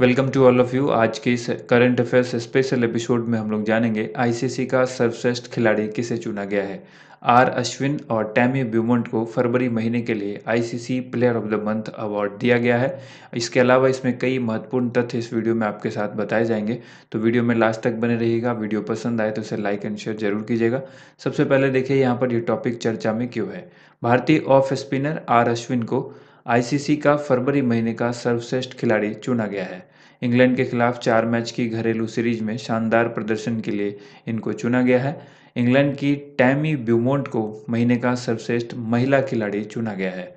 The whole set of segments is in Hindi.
welcome to all of you आज के इस करंट अफेयर्स स्पेशल एपिसोड में हम लोग जानेंगे आईसीसी का सर्वश्रेष्ठ खिलाड़ी किसे चुना गया है आर अश्विन और टैमी ब्यूमंट को फरवरी महीने के लिए ICC player of the month award दिया गया है इसके अलावा इसमें कई महत्वपूर्ण तथ्य इस वीडियो में आपके साथ बताए जाएंगे तो वीडियो में लास्ट तक बने रहिएगा वीडियो पसंद आए तो इसे लाइक एंड शेयर जरूर कीजिएगा सबसे पहले देखिए यहाँ पर ये टॉपिक चर्चा में क्यों है भारतीय ऑफ स्पिनर आर अश्विन को आईसीसी का फरवरी महीने का सर्वश्रेष्ठ खिलाड़ी चुना गया है इंग्लैंड के खिलाफ चार मैच की घरेलू सीरीज में शानदार प्रदर्शन के लिए इनको चुना गया है इंग्लैंड की टैमी ब्यूमोंट को महीने का सर्वश्रेष्ठ महिला खिलाड़ी चुना गया है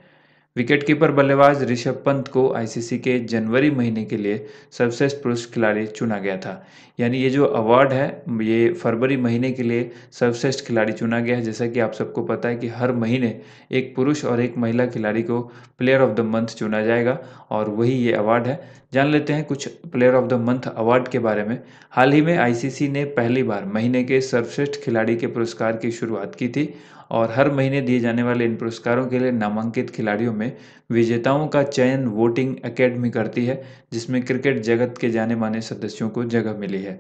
विकेटकीपर बल्लेबाज ऋषभ पंत को आईसीसी के जनवरी महीने के लिए सर्वश्रेष्ठ पुरुष खिलाड़ी चुना गया था यानी ये जो अवार्ड है ये फरवरी महीने के लिए सर्वश्रेष्ठ खिलाड़ी चुना गया है जैसा कि आप सबको पता है कि हर महीने एक पुरुष और एक महिला खिलाड़ी को प्लेयर ऑफ द मंथ चुना जाएगा और वही ये अवार्ड है जान लेते हैं कुछ player of the month award के बारे में हाल ही में आईसीसी ने पहली बार महीने के सर्वश्रेष्ठ खिलाड़ी के पुरस्कार की शुरुआत की थी और हर महीने दिए जाने वाले इन पुरस्कारों के लिए नामांकित खिलाड़ियों में विजेताओं का चयन वोटिंग एकेडमी करती है जिसमें क्रिकेट जगत के जाने माने सदस्यों को जगह मिली है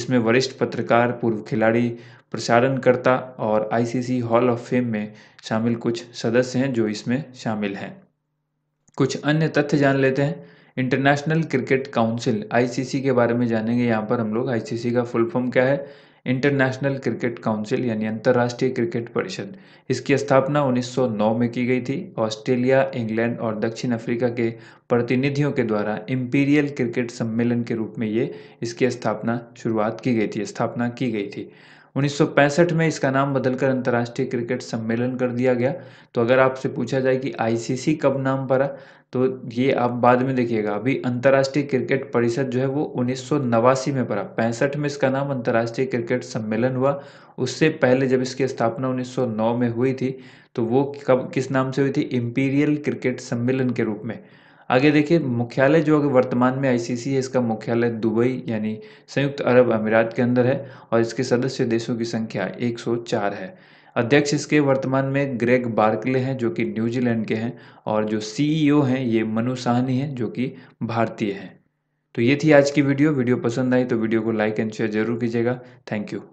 इसमें वरिष्ठ पत्रकार पूर्व खिलाड़ी प्रसारणकर्ता और आईसीसी हॉल ऑफ फेम में शामिल कुछ सदस्य हैं जो इसमें शामिल हैं कुछ अन्य तथ्य जान लेते हैं इंटरनेशनल क्रिकेट काउंसिल आईसीसी के बारे में जानेंगे यहाँ पर हम लोग आईसीसी का फुल फॉर्म क्या है इंटरनेशनल क्रिकेट काउंसिल यानी अंतर्राष्ट्रीय क्रिकेट परिषद इसकी स्थापना 1909 में की गई थी ऑस्ट्रेलिया इंग्लैंड और दक्षिण अफ्रीका के प्रतिनिधियों के द्वारा इम्पीरियल क्रिकेट सम्मेलन के रूप में ये इसकी स्थापना शुरुआत की गई थी स्थापना की गई थी उन्नीस में इसका नाम बदलकर अंतर्राष्ट्रीय क्रिकेट सम्मेलन कर दिया गया तो अगर आपसे पूछा जाए कि आईसीसी कब नाम पर तो ये आप बाद में देखिएगा अभी अंतर्राष्ट्रीय क्रिकेट परिषद जो है वो उन्नीस में पड़ा पैंसठ में इसका नाम अंतर्राष्ट्रीय क्रिकेट सम्मेलन हुआ उससे पहले जब इसकी स्थापना 1909 में हुई थी तो वो कब किस नाम से हुई थी इम्पीरियल क्रिकेट सम्मेलन के रूप में आगे देखिए मुख्यालय जो वर्तमान में आईसीसी है इसका मुख्यालय दुबई यानी संयुक्त अरब अमीरात के अंदर है और इसके सदस्य देशों की संख्या 104 है अध्यक्ष इसके वर्तमान में ग्रेग बार्कले हैं जो कि न्यूजीलैंड के हैं और जो सीईओ e हैं ये मनु साहनी हैं जो कि भारतीय हैं तो ये थी आज की वीडियो वीडियो पसंद आई तो वीडियो को लाइक एंड शेयर जरूर कीजिएगा थैंक यू